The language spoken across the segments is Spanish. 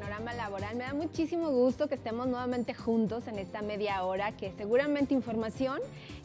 Panorama Laboral. Me da muchísimo gusto que estemos nuevamente juntos en esta media hora, que seguramente información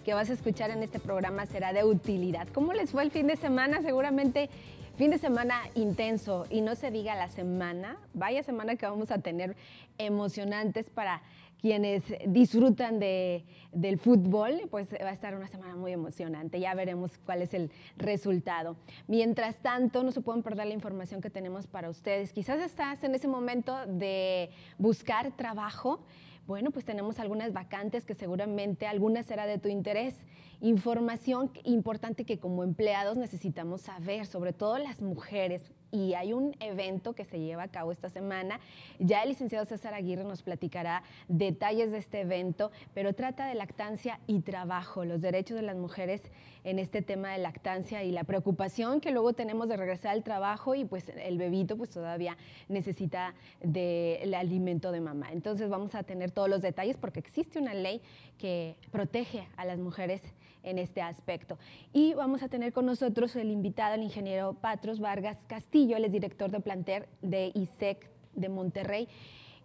que vas a escuchar en este programa será de utilidad. ¿Cómo les fue el fin de semana? Seguramente fin de semana intenso y no se diga la semana, vaya semana que vamos a tener emocionantes para quienes disfrutan de, del fútbol, pues va a estar una semana muy emocionante. Ya veremos cuál es el resultado. Mientras tanto, no se pueden perder la información que tenemos para ustedes. Quizás estás en ese momento de buscar trabajo. Bueno, pues tenemos algunas vacantes que seguramente algunas será de tu interés. Información importante que como empleados necesitamos saber, sobre todo las mujeres, y hay un evento que se lleva a cabo esta semana. Ya el licenciado César Aguirre nos platicará detalles de este evento, pero trata de lactancia y trabajo, los derechos de las mujeres en este tema de lactancia y la preocupación que luego tenemos de regresar al trabajo y pues el bebito pues todavía necesita del alimento de mamá. Entonces vamos a tener todos los detalles porque existe una ley que protege a las mujeres en este aspecto. Y vamos a tener con nosotros el invitado, el ingeniero Patros Vargas Castillo, el director de planter de ISEC de Monterrey.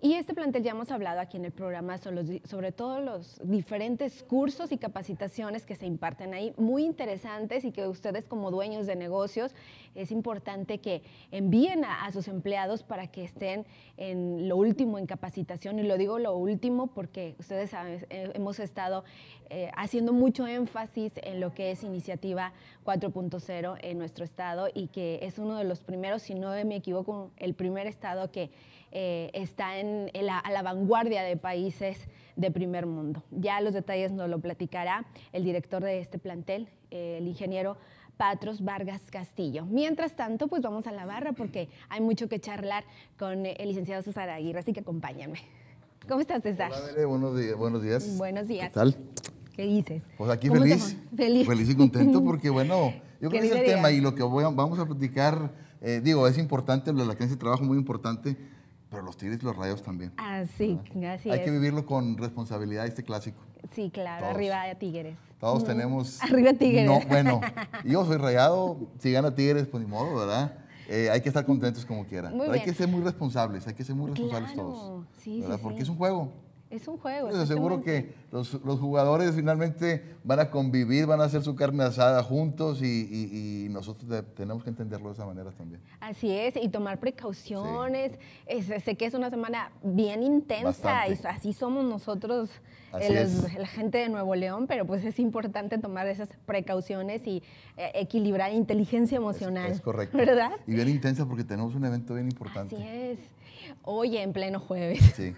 Y este plantel ya hemos hablado aquí en el programa sobre, todo los diferentes cursos y capacitaciones que se imparten ahí, muy interesantes y que ustedes como dueños de negocios es importante que envíen a, sus empleados para que estén en lo último en capacitación. Y lo digo lo último porque ustedes saben, eh, hemos estado eh, haciendo mucho énfasis en lo que es iniciativa 4.0 en nuestro estado y que es uno de los primeros, si no me equivoco, el primer estado que eh, está en, la, a la vanguardia de países de primer mundo. Ya los detalles nos lo platicará el director de este plantel, eh, el ingeniero Patros Vargas Castillo. Mientras tanto, pues vamos a la barra porque hay mucho que charlar con el licenciado César Aguirre, así que acompáñame. ¿Cómo estás, César? buenos, días, buenos días. ¿Qué tal? ¿Qué dices? Pues aquí feliz, feliz, y contento porque, bueno, yo creo que el tema y lo que vamos a platicar, eh, digo, es importante, la creencia de trabajo muy importante, pero los Tigres y los Rayos también. Así, ah, sí, así Hay que vivirlo con responsabilidad este clásico. Sí, claro, arriba de Tigres. Todos tenemos... Arriba Tigres. No, bueno, yo soy rayado, si gana Tigres, pues ni modo, ¿verdad? Eh, hay que estar contentos como quiera. hay que ser muy responsables, hay que ser muy responsables todos. Sí, ¿verdad? Porque es un juego. Es un juego. Seguro seguro que los, jugadores finalmente van a convivir, van a hacer su carne asada juntos y, nosotros tenemos que entenderlo de esa manera también. Así es, y tomar precauciones. sé que es una semana bien intensa y así somos nosotros, la gente de Nuevo León, pero pues es importante tomar esas precauciones y eh, equilibrar inteligencia emocional. Es, correcto. ¿Verdad? Y bien intensa porque tenemos un evento bien importante. Así es. Oye, en pleno jueves. Sí.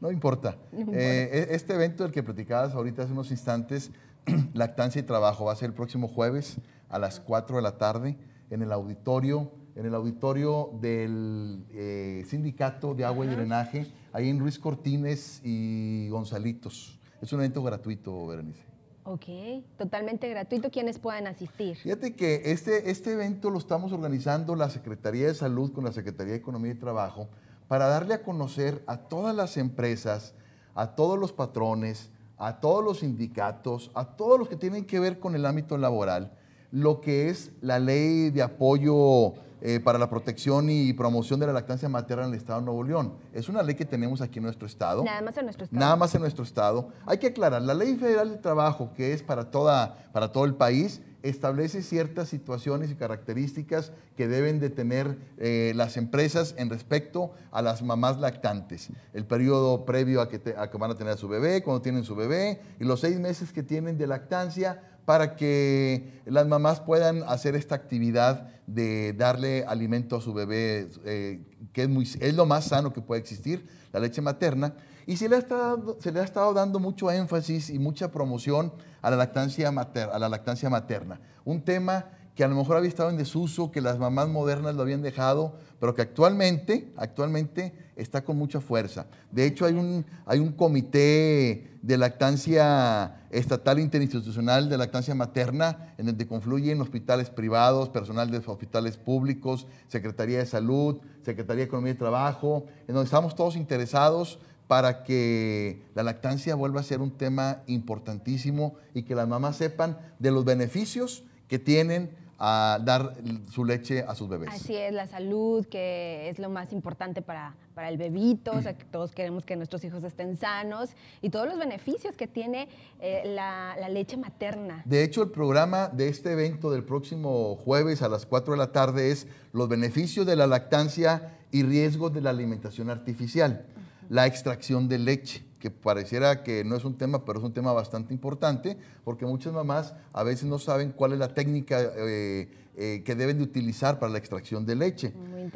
No importa. Eh, e-, este evento del que platicabas ahorita hace unos instantes, Lactancia y Trabajo, va a ser el próximo jueves a las 4 de la tarde en el auditorio en el auditorio del eh, Sindicato de Agua y Drenaje, ahí en Ruiz Cortines y Gonzalitos. Es un evento gratuito, Berenice. Ok, totalmente gratuito, quienes puedan asistir. Fíjate que este, este evento lo estamos organizando la Secretaría de Salud con la Secretaría de Economía y Trabajo para darle a conocer a todas las empresas, a todos los patrones, a todos los sindicatos, a todos los que tienen que ver con el ámbito laboral, lo que es la ley de apoyo eh, para la protección y promoción de la lactancia materna en el Estado de Nuevo León. Es una ley que tenemos aquí en nuestro Estado. Nada más en nuestro Estado. Nada más en nuestro Estado. Hay que aclarar, la ley federal de trabajo, que es para, toda, para todo el país, establece ciertas situaciones y características que deben de tener eh, las empresas en respecto a las mamás lactantes. El periodo previo a que, que van a tener a su bebé, cuando tienen su bebé, y los seis meses que tienen de lactancia para que las mamás puedan hacer esta actividad de darle alimento a su bebé, eh, que es, muy, es lo más sano que puede existir, la leche materna, y se le, ha estado, se le ha estado dando mucho énfasis y mucha promoción a la, lactancia materna, a la lactancia materna. Un tema que a lo mejor había estado en desuso, que las mamás modernas lo habían dejado, pero que actualmente, actualmente está con mucha fuerza. De hecho, hay un, hay un comité de lactancia estatal interinstitucional de lactancia materna, en donde confluyen hospitales privados, personal de hospitales públicos, Secretaría de Salud, Secretaría de Economía y Trabajo, en donde estamos todos interesados para que la lactancia vuelva a ser un tema importantísimo y que las mamás sepan de los beneficios que tienen a dar su leche a sus bebés. Así es, la salud, que es lo más importante para, el bebito, o sea, que todos queremos que nuestros hijos estén sanos y todos los beneficios que tiene eh, la, leche materna. De hecho, el programa de este evento del próximo jueves a las 4 de la tarde es los beneficios de la lactancia y riesgos de la alimentación artificial la extracción de leche que pareciera que no es un tema, pero es un tema bastante importante, porque muchas mamás a veces no saben cuál es la técnica eh, eh, que deben de utilizar para la extracción de leche.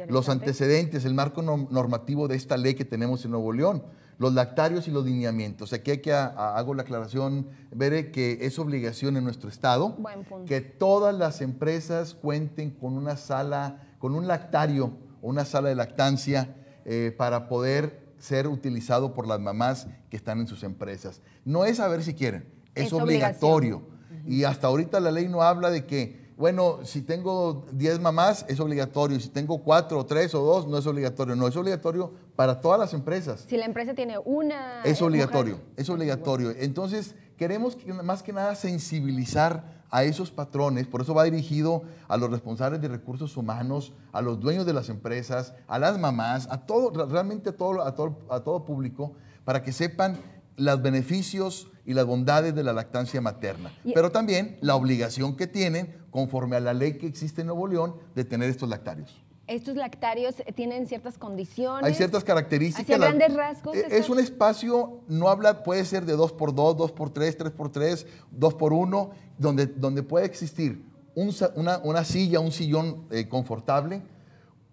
Los antecedentes, el marco normativo de esta ley que tenemos en Nuevo León, los lactarios y los lineamientos. Aquí hay que hago la aclaración, Veré, que es obligación en nuestro estado que todas las empresas cuenten con una sala, con un lactario, una sala de lactancia eh, para poder ser utilizado por las mamás que están en sus empresas. No es saber si quieren, es, obligatorio. Y hasta ahorita la ley no habla de que, bueno, si tengo 10 mamás es obligatorio, si tengo 4 o 3 o 2 no es obligatorio, no, es obligatorio para todas las empresas. Si la empresa tiene una... Eh, es obligatorio, es obligatorio. Entonces, queremos más que nada sensibilizar a esos patrones, por eso va dirigido a los responsables de recursos humanos, a los dueños de las empresas, a las mamás, a todo, realmente a todo, a público, para que sepan los beneficios y las bondades de la lactancia materna, pero también la obligación que tienen, conforme a la ley que existe en Nuevo León, de tener estos lactarios. Estos lactarios eh, tienen ciertas condiciones. Hay ciertas características. Hacia grandes rasgos. E-, es, un espacio, no habla, puede ser de 2x2, 2x3, 3x3, 2x1, donde, donde puede existir un, una, una, silla, un sillón eh, confortable,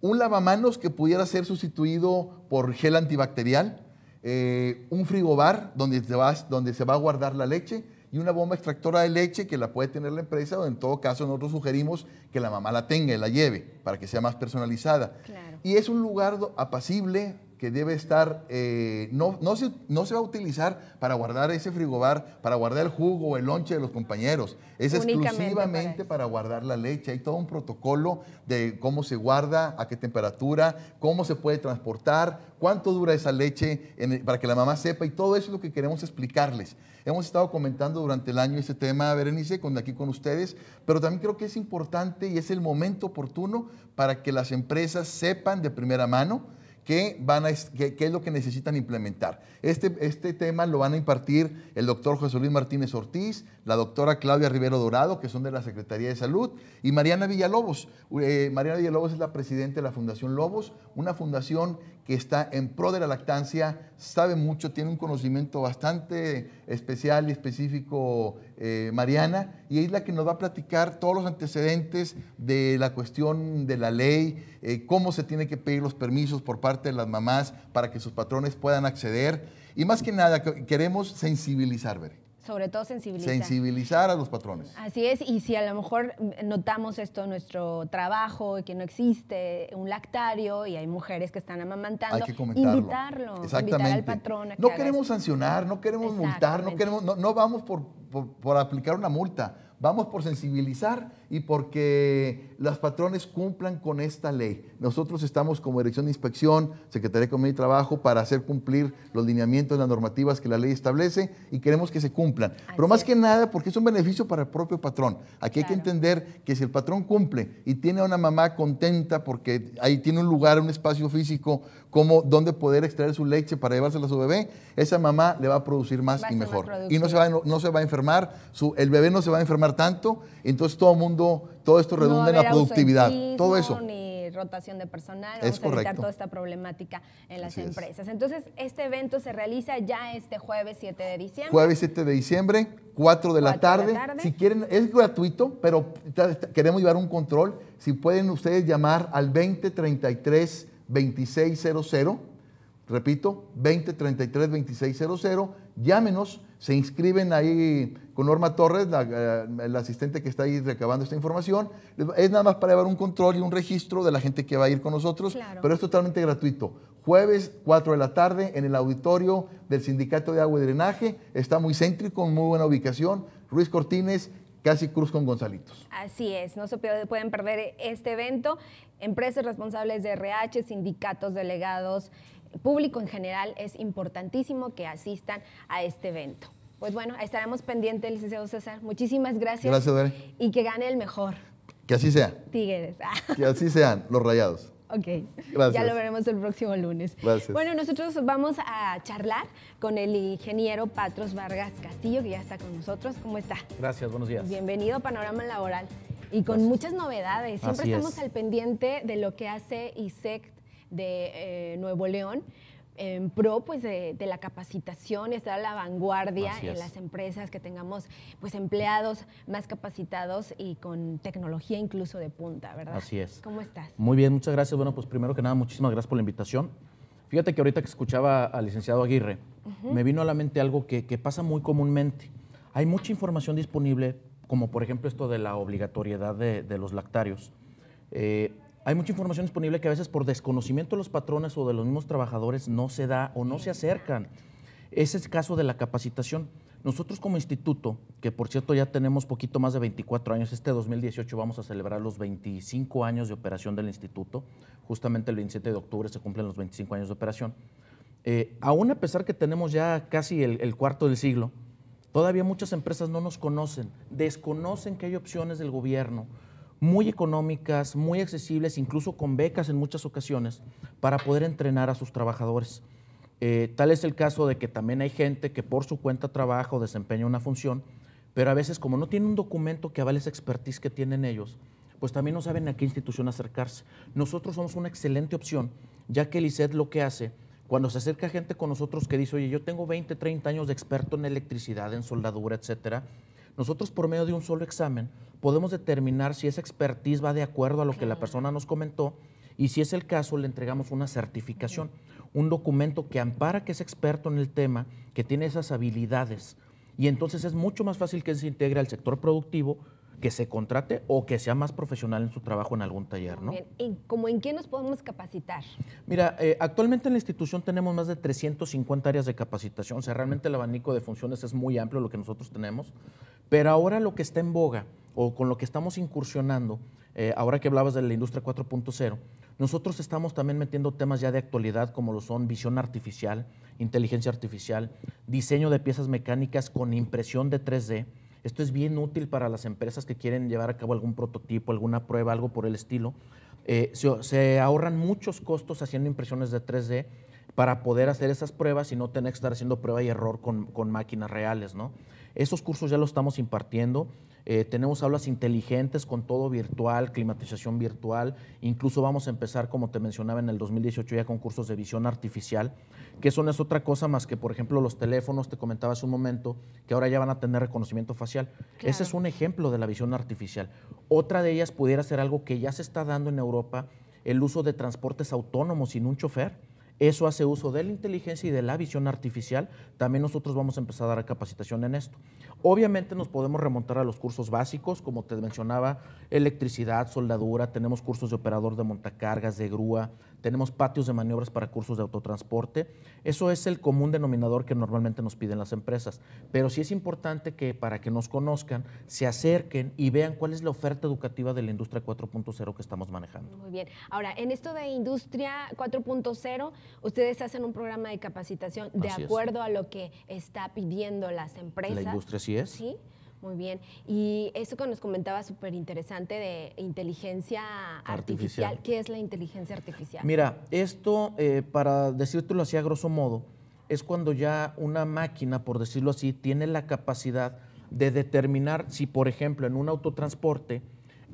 un lavamanos que pudiera ser sustituido por gel antibacterial, eh, un frigobar donde, donde se va a guardar la leche, y una bomba extractora de leche que la puede tener la empresa o en todo caso nosotros sugerimos que la mamá la tenga y la lleve para que sea más personalizada. Y es un lugar apacible, que debe estar, eh, no, no, se, va a utilizar para guardar ese frigobar, para guardar el jugo o el lonche de los compañeros. Es exclusivamente para, guardar la leche. Hay todo un protocolo de cómo se guarda, a qué temperatura, cómo se puede transportar, cuánto dura esa leche para que la mamá sepa. Y todo eso es lo que queremos explicarles. Hemos estado comentando durante el año este tema, Berenice, con, aquí con ustedes, pero también creo que es importante y es el momento oportuno para que las empresas sepan de primera mano qué, van a, es lo que necesitan implementar. Este, este tema lo van a impartir el doctor José Luis Martínez Ortiz, la doctora Claudia Rivero Dorado, que son de la Secretaría de Salud, y Mariana Villalobos. Eh, Mariana Villalobos es la presidenta de la Fundación Lobos, una fundación que está en pro de la lactancia, sabe mucho, tiene un conocimiento bastante especial y específico, eh, Mariana, y es la que nos va a platicar todos los antecedentes de la cuestión de la ley, eh, cómo se tiene que pedir los permisos por parte de las mamás para que sus patrones puedan acceder, y más que nada queremos sensibilizar, Bere sobre todo sensibilizar. Sensibilizar a los patrones. Así es, y si a lo mejor notamos esto en nuestro trabajo, que no existe un lactario y hay mujeres que están amamantando, hay que comentarlo. invitarlo, invitar patrón No queremos sancionar, no queremos multar, no, queremos, no, vamos por aplicar una multa, vamos por sensibilizar y porque las patrones cumplan con esta ley. Nosotros estamos como Dirección de Inspección, Secretaría de Comunidad y Trabajo para hacer cumplir los lineamientos, las normativas que la ley establece y queremos que se cumplan. Pero más que nada porque es un beneficio para el propio patrón. Aquí hay que entender que si el patrón cumple y tiene a una mamá contenta porque ahí tiene un lugar, un espacio físico como donde poder extraer su leche para llevársela a su bebé, esa mamá le va a producir más y mejor. y no se va, se va a enfermar, su, el bebé no se va a enfermar tanto, entonces todo el mundo todo esto redunda en la productividad, todo eso. Ni rotación de personal, vamos a evitar toda esta problemática en las empresas. Entonces, este evento se realiza ya este jueves 7 de diciembre. Jueves 7 de diciembre, 4 de, la, tarde. de la tarde. Si quieren, es gratuito, pero queremos llevar un control. Si pueden ustedes llamar al 2033 2600 Repito, 20 33 Llámenos, se inscriben ahí con Norma Torres, la, eh, asistente que está ahí recabando esta información. Es nada más para llevar un control y un registro de la gente que va a ir con nosotros, pero es totalmente gratuito. Jueves, 4 de la tarde, en el auditorio del Sindicato de Agua y Drenaje. Está muy céntrico, muy buena ubicación. Ruiz Cortines, casi cruz con Gonzalitos. Así es, no se pueden perder este evento. Empresas responsables de RH, sindicatos delegados público en general es importantísimo que asistan a este evento. Pues bueno, estaremos pendientes, licenciado César. Muchísimas gracias. Gracias, Dani. Y que gane el mejor. Que así sea. Tigres. Ah. que así sean los rayados. Ok. Gracias. Ya lo veremos el próximo lunes. Gracias. Bueno, nosotros vamos a charlar con el ingeniero Patros Vargas Castillo, que ya está con nosotros. ¿Cómo está? Gracias, buenos días. Bienvenido a Panorama Laboral. Y con muchas novedades. Siempre estamos al pendiente de lo que hace ISEC de eh, Nuevo León en pro pues, de, la capacitación, estar a la vanguardia en las empresas, que tengamos pues, empleados más capacitados y con tecnología incluso de punta, ¿verdad? Así es. ¿Cómo estás? Muy bien, muchas gracias. Bueno, pues primero que nada, muchísimas gracias por la invitación. Fíjate que ahorita que escuchaba al licenciado Aguirre, me vino a la mente algo que, pasa muy comúnmente. Hay mucha información disponible, como por ejemplo esto de la obligatoriedad de, los lactarios. Eh, hay mucha información disponible que a veces por desconocimiento de los patrones o de los mismos trabajadores no se da o no se acercan. Ese es el caso de la capacitación. Nosotros como instituto, que por cierto ya tenemos poquito más de 24 años, este 2018 vamos a celebrar los 25 años de operación del instituto, justamente el 27 de octubre se cumplen los 25 años de operación, eh, aún a pesar que tenemos ya casi el, el cuarto del siglo, todavía muchas empresas no nos conocen, desconocen que hay opciones del gobierno, muy económicas, muy accesibles, incluso con becas en muchas ocasiones, para poder entrenar a sus trabajadores. Eh, tal es el caso de que también hay gente que por su cuenta trabaja o desempeña una función, pero a veces como no tiene un documento que avale esa expertise que tienen ellos, pues también no saben a qué institución acercarse. Nosotros somos una excelente opción, ya que el ICED lo que hace, cuando se acerca gente con nosotros que dice, oye, yo tengo 20, 30 años de experto en electricidad, en soldadura, etcétera, nosotros por medio de un solo examen podemos determinar si esa expertise va de acuerdo a lo que la persona nos comentó y si es el caso le entregamos una certificación, un documento que ampara que es experto en el tema, que tiene esas habilidades. Y entonces es mucho más fácil que se integre al sector productivo que se contrate o que sea más profesional en su trabajo en algún taller, ¿no? en qué nos podemos capacitar? Mira, eh, actualmente en la institución tenemos más de 350 áreas de capacitación, o sea, realmente el abanico de funciones es muy amplio lo que nosotros tenemos, pero ahora lo que está en boga o con lo que estamos incursionando, eh, ahora que hablabas de la industria 4.0, nosotros estamos también metiendo temas ya de actualidad como lo son visión artificial, inteligencia artificial, diseño de piezas mecánicas con impresión de 3D, esto es bien útil para las empresas que quieren llevar a cabo algún prototipo, alguna prueba, algo por el estilo. Eh, se, ahorran muchos costos haciendo impresiones de 3D para poder hacer esas pruebas y no tener que estar haciendo prueba y error con, máquinas reales, ¿no? Esos cursos ya los estamos impartiendo. Eh, tenemos aulas inteligentes con todo virtual, climatización virtual. Incluso vamos a empezar, como te mencionaba, en el 2018 ya con cursos de visión artificial, que eso no es otra cosa más que, por ejemplo, los teléfonos, te comentaba hace un momento, que ahora ya van a tener reconocimiento facial. Ese es un ejemplo de la visión artificial. Otra de ellas pudiera ser algo que ya se está dando en Europa, el uso de transportes autónomos sin un chofer eso hace uso de la inteligencia y de la visión artificial. También nosotros vamos a empezar a dar capacitación en esto. Obviamente nos podemos remontar a los cursos básicos, como te mencionaba, electricidad, soldadura, tenemos cursos de operador de montacargas, de grúa, tenemos patios de maniobras para cursos de autotransporte. Eso es el común denominador que normalmente nos piden las empresas. Pero sí es importante que para que nos conozcan, se acerquen y vean cuál es la oferta educativa de la industria 4.0 que estamos manejando. Muy bien. Ahora, en esto de industria 4.0, Ustedes hacen un programa de capacitación de acuerdo a lo que está pidiendo las empresas. La industria sí es. Sí. Muy bien. Y eso que nos comentaba súper interesante de inteligencia artificial. ¿Qué es la inteligencia artificial? Mira, esto, eh, para decírtelo así a grosso modo, es cuando ya una máquina, por decirlo así, tiene la capacidad de determinar si, por ejemplo, en un autotransporte,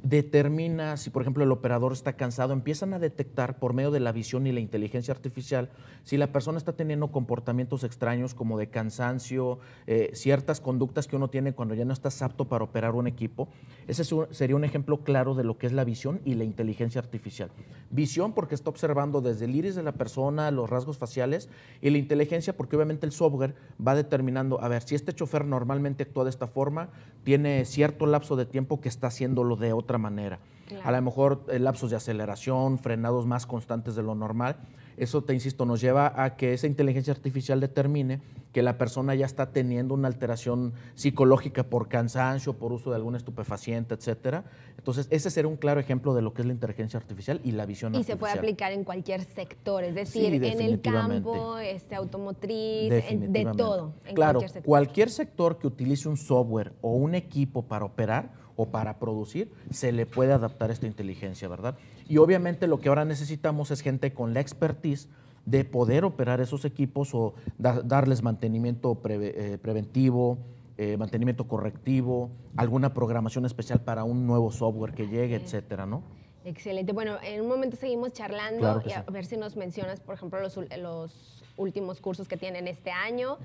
determina si, por ejemplo, el operador está cansado, empiezan a detectar por medio de la visión y la inteligencia artificial si la persona está teniendo comportamientos extraños como de cansancio, eh, ciertas conductas que uno tiene cuando ya no estás apto para operar un equipo. Ese sería un ejemplo claro de lo que es la visión y la inteligencia artificial. Visión porque está observando desde el iris de la persona, los rasgos faciales, y la inteligencia porque obviamente el software va determinando, a ver, si este chofer normalmente actúa de esta forma, tiene cierto lapso de tiempo que está haciéndolo de otra manera. A lo mejor eh, lapsos de aceleración, frenados más constantes de lo normal. Eso, te insisto, nos lleva a que esa inteligencia artificial determine que la persona ya está teniendo una alteración psicológica por cansancio, por uso de algún estupefaciente, etcétera. Entonces, ese será un claro ejemplo de lo que es la inteligencia artificial y la visión y artificial. Y se puede aplicar en cualquier sector, es decir, en el campo, este, automotriz, de todo. claro, cualquier sector. cualquier sector que utilice un software o un equipo para operar, o para producir, se le puede adaptar esta inteligencia, ¿verdad? Y obviamente lo que ahora necesitamos es gente con la expertise de poder operar esos equipos o darles mantenimiento eh, preventivo, eh, mantenimiento correctivo, alguna programación especial para un nuevo software que llegue, etcétera, ¿no? Excelente. Bueno, en un momento seguimos charlando y a ver si nos mencionas, por ejemplo, los, los, últimos cursos que tienen este año,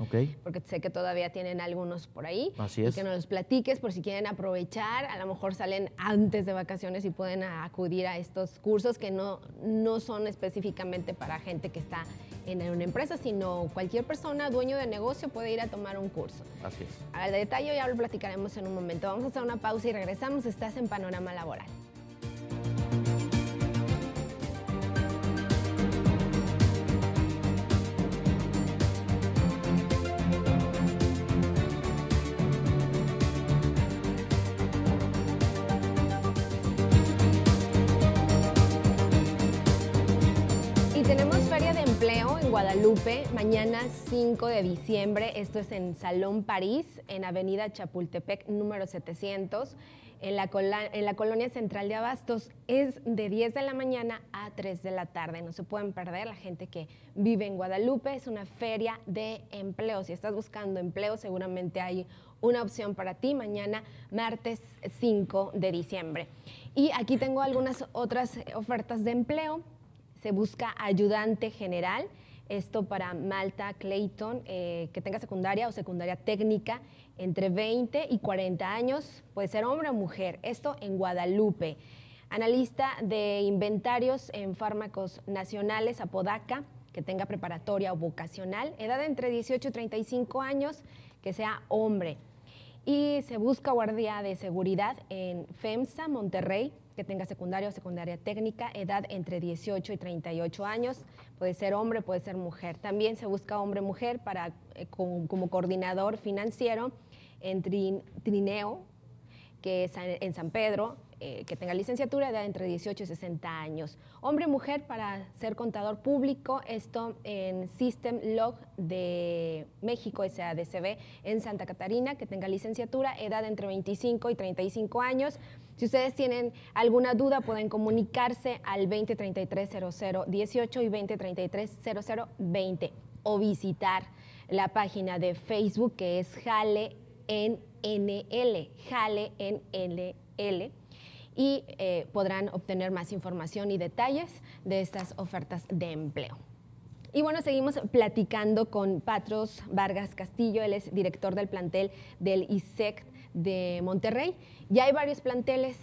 porque sé que todavía tienen algunos por ahí. Así es. Que nos los platiques por si quieren aprovechar, a lo mejor salen antes de vacaciones y pueden acudir a estos cursos que no, no son específicamente para gente que está en una empresa, sino cualquier persona, dueño de negocio, puede ir a tomar un curso. Así es. Al detalle ya lo platicaremos en un momento. Vamos a hacer una pausa y regresamos. Estás en Panorama Laboral. Guadalupe, mañana 5 de diciembre. Esto es en Salón París, en Avenida Chapultepec número 700, en la, colonia central de Abastos. Es de 10 de la mañana a 3 de la tarde. No se pueden perder la gente que vive en Guadalupe. Es una feria de empleo. Si estás buscando empleo, seguramente hay una opción para ti mañana, martes 5 de diciembre. Y aquí tengo algunas otras ofertas de empleo. Se busca ayudante general esto para Malta, Clayton, eh, que tenga secundaria o secundaria técnica entre 20 y 40 años, puede ser hombre o mujer. Esto en Guadalupe. Analista de inventarios en fármacos nacionales, Apodaca, que tenga preparatoria o vocacional, edad entre 18 y 35 años, que sea hombre. Y se busca guardia de seguridad en FEMSA, Monterrey, que tenga secundaria o secundaria técnica, edad entre 18 y 38 años, puede ser hombre, puede ser mujer. También se busca hombre-mujer para eh, como, coordinador financiero en Trineo, que es en San Pedro, eh, que tenga licenciatura, edad entre 18 y 60 años. Hombre y mujer para ser contador público, esto en System Log de México, SADCB, en Santa Catarina, que tenga licenciatura, edad entre 25 y 35 años. Si ustedes tienen alguna duda, pueden comunicarse al 20330018 y 20330020, o visitar la página de Facebook que es Jale en NL, Jale en y eh, podrán obtener más información y detalles de estas ofertas de empleo. Y bueno, seguimos platicando con Patros Vargas Castillo, él es director del plantel del ISEC de Monterrey. Ya hay varios planteles,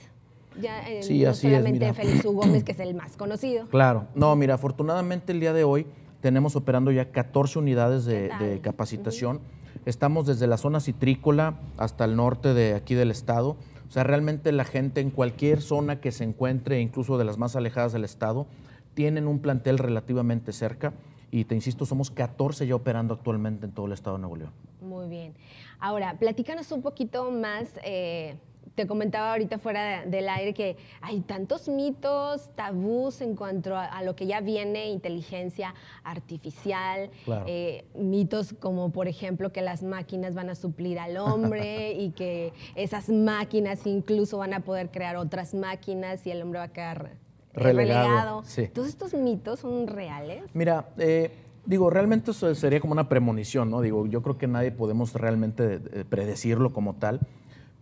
eh, solamente Félix que es el más conocido. Claro, no, mira, afortunadamente el día de hoy tenemos operando ya 14 unidades de, capacitación. Estamos desde la zona citrícola hasta el norte de aquí del estado. O sea, realmente la gente en cualquier zona que se encuentre, incluso de las más alejadas del Estado, tienen un plantel relativamente cerca. Y te insisto, somos 14 ya operando actualmente en todo el Estado de Nuevo León. Muy bien. Ahora, platícanos un poquito más eh, te comentaba ahorita fuera del aire que hay tantos mitos, tabús en cuanto a, lo que ya viene inteligencia artificial, eh, mitos como por ejemplo que las máquinas van a suplir al hombre y que esas máquinas incluso van a poder crear otras máquinas y el hombre va a quedar relegado. Todos estos mitos son reales. Mira, eh, Digo, realmente eso sería como una premonición, ¿no? Digo, yo creo que nadie podemos realmente eh, predecirlo como tal.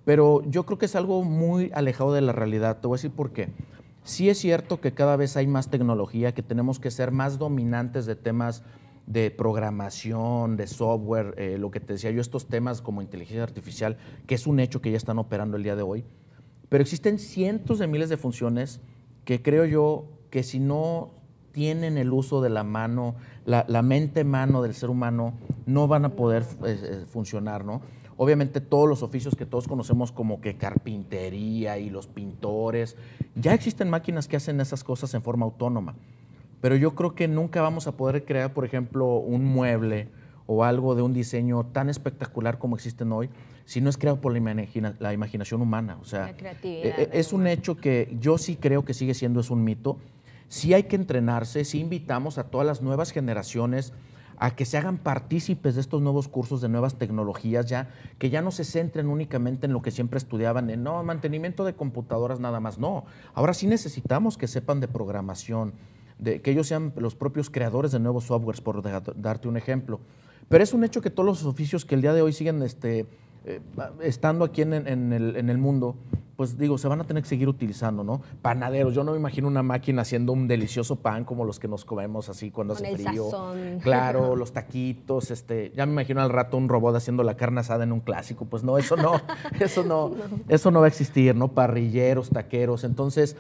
Pero yo creo que es algo muy alejado de la realidad. Te voy a decir por qué. Sí es cierto que cada vez hay más tecnología, que tenemos que ser más dominantes de temas de programación, de software, eh, lo que te decía yo, estos temas como inteligencia artificial, que es un hecho que ya están operando el día de hoy. Pero existen cientos de miles de funciones que creo yo que si no tienen el uso de la mano, la, mente mano del ser humano, no van a poder eh, eh, funcionar, ¿no? obviamente todos los oficios que todos conocemos como que carpintería y los pintores, ya existen máquinas que hacen esas cosas en forma autónoma. Pero yo creo que nunca vamos a poder crear, por ejemplo, un mueble o algo de un diseño tan espectacular como existen hoy, si no es creado por la, imaginación humana. O sea, e-, e-, es un hecho que yo sí creo que sigue siendo es un mito. Sí hay que entrenarse, sí invitamos a todas las nuevas generaciones a que se hagan partícipes de estos nuevos cursos de nuevas tecnologías ya, que ya no se centren únicamente en lo que siempre estudiaban, en no, mantenimiento de computadoras nada más, no. Ahora sí necesitamos que sepan de programación, de, que ellos sean los propios creadores de nuevos softwares, por darte un ejemplo. Pero es un hecho que todos los oficios que el día de hoy siguen este, eh, estando aquí en, el, mundo, pues digo, se van a tener que seguir utilizando, ¿no? Panaderos, yo no me imagino una máquina haciendo un delicioso pan como los que nos comemos así cuando Con hace frío. Claro, los taquitos, este, ya me imagino al rato un robot haciendo la carne asada en un clásico, pues no, eso no, eso no. eso no va a existir, ¿no? Parrilleros, taqueros, entonces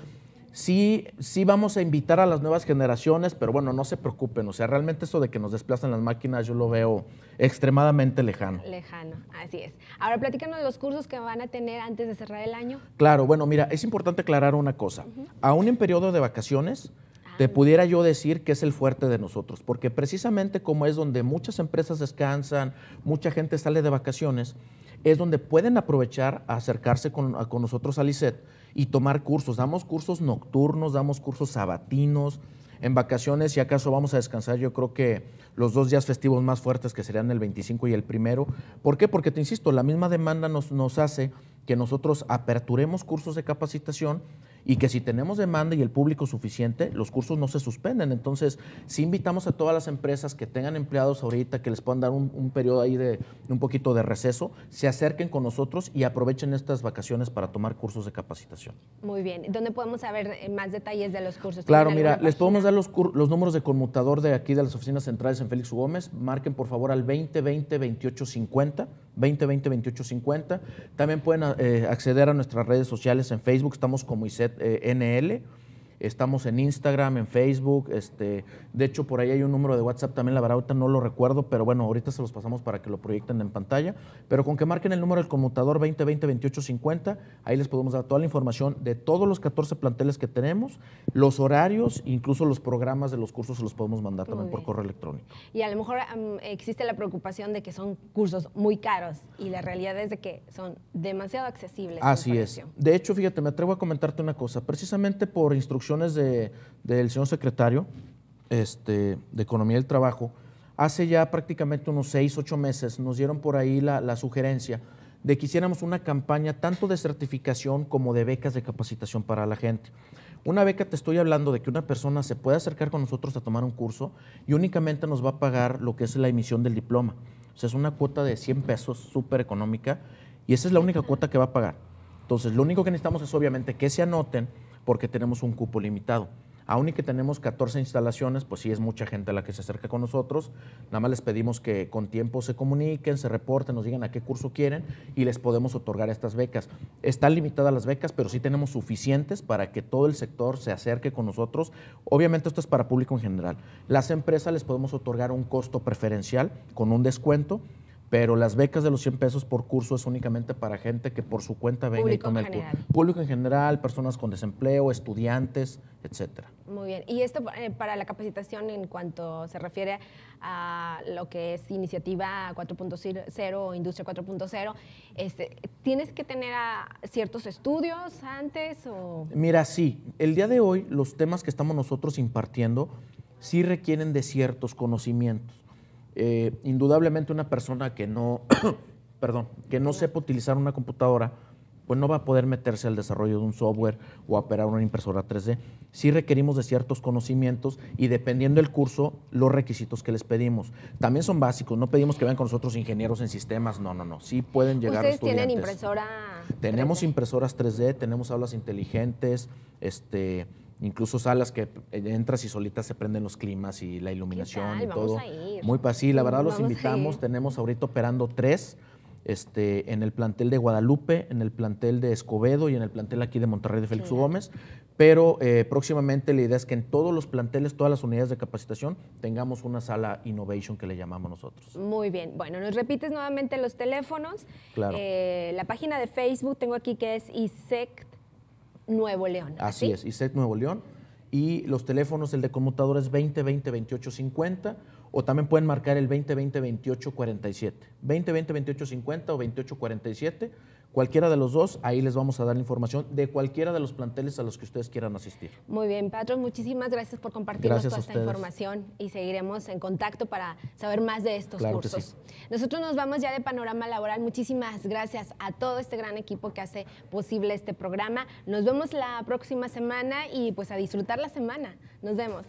Sí, sí vamos a invitar a las nuevas generaciones, pero bueno, no se preocupen. O sea, realmente eso de que nos desplazan las máquinas yo lo veo extremadamente lejano. Lejano, así es. Ahora platícanos de los cursos que van a tener antes de cerrar el año. Claro, bueno, mira, es importante aclarar una cosa. Aún en periodo de vacaciones, te ah. pudiera yo decir que es el fuerte de nosotros, porque precisamente como es donde muchas empresas descansan, mucha gente sale de vacaciones, es donde pueden aprovechar a acercarse con, nosotros a Lisset y tomar cursos. Damos cursos nocturnos, damos cursos sabatinos. En vacaciones, si acaso vamos a descansar, yo creo que los dos días festivos más fuertes que serían el 25 y el primero. ¿Por qué? Porque te insisto, la misma demanda nos, nos hace que nosotros aperturemos cursos de capacitación y que si tenemos demanda y el público suficiente, los cursos no se suspenden. Entonces, si invitamos a todas las empresas que tengan empleados ahorita, que les puedan dar un, periodo ahí de, un poquito de receso, se acerquen con nosotros y aprovechen estas vacaciones para tomar cursos de capacitación. Muy bien. ¿Dónde podemos saber eh, más detalles de los cursos? Claro, mira, les podemos dar los, números de conmutador de aquí de las oficinas centrales en Félix Gómez. Marquen por favor al 2020-2850. 2020 2850. También pueden eh, acceder a nuestras redes sociales en Facebook, estamos como ICETNL. Estamos en Instagram, en Facebook. Este, de hecho, por ahí hay un número de WhatsApp también, la verdad, no lo recuerdo, pero bueno, ahorita se los pasamos para que lo proyecten en pantalla. Pero con que marquen el número del conmutador 2020-2850, ahí les podemos dar toda la información de todos los 14 planteles que tenemos, los horarios, incluso los programas de los cursos se los podemos mandar también por correo electrónico. Y a lo mejor existe la preocupación de que son cursos muy caros y la realidad es de que son demasiado accesibles. Así es. De hecho, fíjate, me atrevo a comentarte una cosa. Precisamente por instrucción de, del señor secretario este, de Economía del Trabajo, hace ya prácticamente unos seis, ocho meses nos dieron por ahí la, la sugerencia de que hiciéramos una campaña tanto de certificación como de becas de capacitación para la gente. Una beca te estoy hablando de que una persona se puede acercar con nosotros a tomar un curso y únicamente nos va a pagar lo que es la emisión del diploma. O sea, es una cuota de 100 pesos, súper económica, y esa es la única cuota que va a pagar. Entonces, lo único que necesitamos es obviamente que se anoten porque tenemos un cupo limitado. Aún y que tenemos 14 instalaciones, pues sí es mucha gente la que se acerca con nosotros. Nada más les pedimos que con tiempo se comuniquen, se reporten, nos digan a qué curso quieren y les podemos otorgar estas becas. Están limitadas las becas, pero sí tenemos suficientes para que todo el sector se acerque con nosotros. Obviamente esto es para público en general. Las empresas les podemos otorgar un costo preferencial con un descuento pero las becas de los 100 pesos por curso es únicamente para gente que por su cuenta venga y tome el curso. Público en general, personas con desempleo, estudiantes, etcétera. Muy bien. Y esto eh, para la capacitación en cuanto se refiere a lo que es iniciativa 4.0 o industria 4.0, este, ¿tienes que tener ciertos estudios antes? Mira, sí. El día de hoy los temas que estamos nosotros impartiendo sí requieren de ciertos conocimientos eh, indudablemente una persona que no, perdón, que no sepa utilizar una computadora, pues no va a poder meterse al desarrollo de un software o operar una impresora 3D. Sí requerimos de ciertos conocimientos y dependiendo del curso, los requisitos que les pedimos. También son básicos, no pedimos que vengan con nosotros ingenieros en sistemas, no, no, no, sí pueden llegar ¿Ustedes tienen impresora? Tenemos impresoras 3D, tenemos aulas inteligentes, este Incluso salas que eh, entras y solitas se prenden los climas y la iluminación y todo. Muy fácil, la verdad los invitamos. Tenemos ahorita operando tres. Este, en el plantel de Guadalupe, en el plantel de Escobedo y en el plantel aquí de Monterrey de Félix Gómez. Pero eh, próximamente la idea es que en todos los planteles, todas las unidades de capacitación, tengamos una sala innovation que le llamamos nosotros. Muy bien. Bueno, nos repites nuevamente los teléfonos. Claro. Eh, la página de Facebook tengo aquí que es ISECT Nuevo León. ¿ah, Así es. es, ISET Nuevo León. Y los teléfonos, el de conmutador es 2020-2850 o también pueden marcar el 2020-2847. 2020-2850 o 2847. Cualquiera de los dos, ahí les vamos a dar la información de cualquiera de los planteles a los que ustedes quieran asistir. Muy bien, Patrón, muchísimas gracias por compartirnos toda esta información y seguiremos en contacto para saber más de estos cursos. Nosotros nos vamos ya de panorama laboral. Muchísimas gracias a todo este gran equipo que hace posible este programa. Nos vemos la próxima semana y pues a disfrutar la semana. Nos vemos.